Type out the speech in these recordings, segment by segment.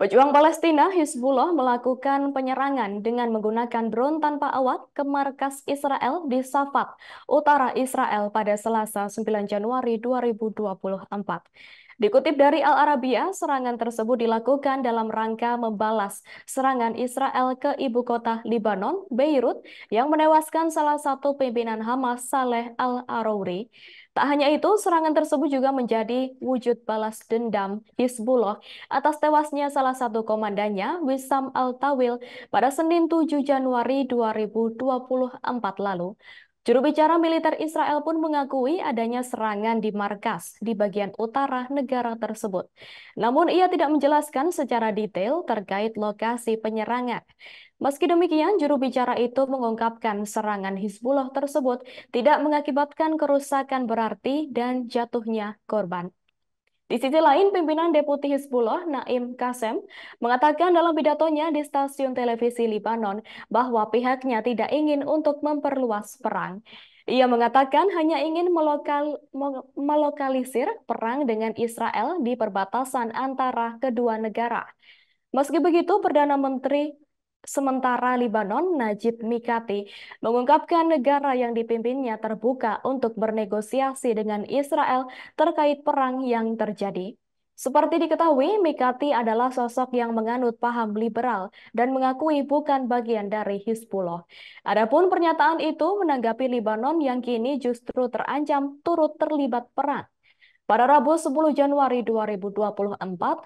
Pejuang Palestina Hizbullah melakukan penyerangan dengan menggunakan drone tanpa awak ke markas Israel di Safat, utara Israel pada Selasa 9 Januari 2024. Dikutip dari Al Arabiya, serangan tersebut dilakukan dalam rangka membalas serangan Israel ke ibu kota Lebanon, Beirut, yang menewaskan salah satu pimpinan Hamas Saleh al Arouri. Tak hanya itu, serangan tersebut juga menjadi wujud balas dendam Hizbullah atas tewasnya salah satu komandannya, Wissam Al-Tawil, pada Senin 7 Januari 2024 lalu. Juru bicara militer Israel pun mengakui adanya serangan di markas di bagian utara negara tersebut. Namun ia tidak menjelaskan secara detail terkait lokasi penyerangan. Meski demikian, juru bicara itu mengungkapkan serangan Hizbullah tersebut tidak mengakibatkan kerusakan berarti dan jatuhnya korban. Di sisi lain, pimpinan Deputi Hizbullah Naim Kasem mengatakan dalam pidatonya di stasiun televisi Libanon bahwa pihaknya tidak ingin untuk memperluas perang. Ia mengatakan hanya ingin melokal, melokalisir perang dengan Israel di perbatasan antara kedua negara. Meski begitu, Perdana Menteri Sementara Libanon, Najib Mikati, mengungkapkan negara yang dipimpinnya terbuka untuk bernegosiasi dengan Israel terkait perang yang terjadi. Seperti diketahui, Mikati adalah sosok yang menganut paham liberal dan mengakui bukan bagian dari Hizbullah. Adapun pernyataan itu menanggapi Libanon yang kini justru terancam turut terlibat perang. Pada Rabu 10 Januari 2024,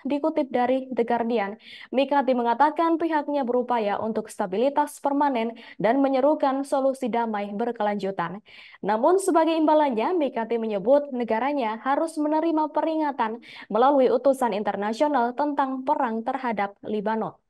dikutip dari The Guardian, Mikati mengatakan pihaknya berupaya untuk stabilitas permanen dan menyerukan solusi damai berkelanjutan. Namun sebagai imbalannya, Mikati menyebut negaranya harus menerima peringatan melalui utusan internasional tentang perang terhadap Libanon.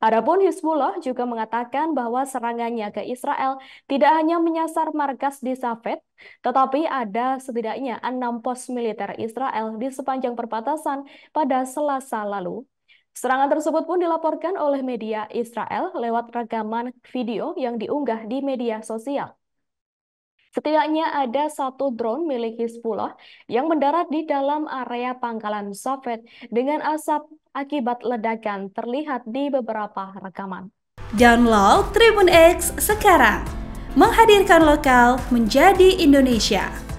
Adapun Hizbullah juga mengatakan bahwa serangannya ke Israel tidak hanya menyasar markas di Safed, tetapi ada setidaknya enam pos militer Israel di sepanjang perbatasan pada Selasa lalu. Serangan tersebut pun dilaporkan oleh media Israel lewat rekaman video yang diunggah di media sosial. Setidaknya ada satu drone milik Hizbullah yang mendarat di dalam area pangkalan Safed dengan asap akibat ledakan terlihat di beberapa rekaman. Download Tribun X sekarang, menghadirkan lokal menjadi Indonesia.